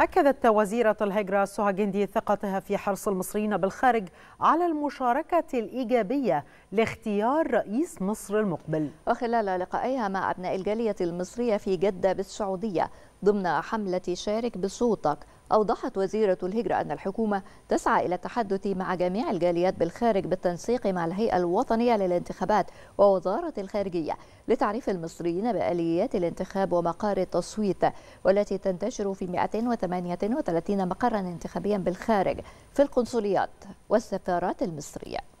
أكدت وزيرة الهجرة جندي ثقتها في حرص المصريين بالخارج على المشاركة الإيجابية لاختيار رئيس مصر المقبل وخلال لقائها مع أبناء الجالية المصرية في جدة بالسعودية ضمن حملة شارك بصوتك أوضحت وزيرة الهجرة أن الحكومة تسعى إلى التحدث مع جميع الجاليات بالخارج بالتنسيق مع الهيئة الوطنية للانتخابات ووزارة الخارجية لتعريف المصريين بآليات الانتخاب ومقار التصويت والتي تنتشر في 238 مقرا انتخابيا بالخارج في القنصليات والسفارات المصرية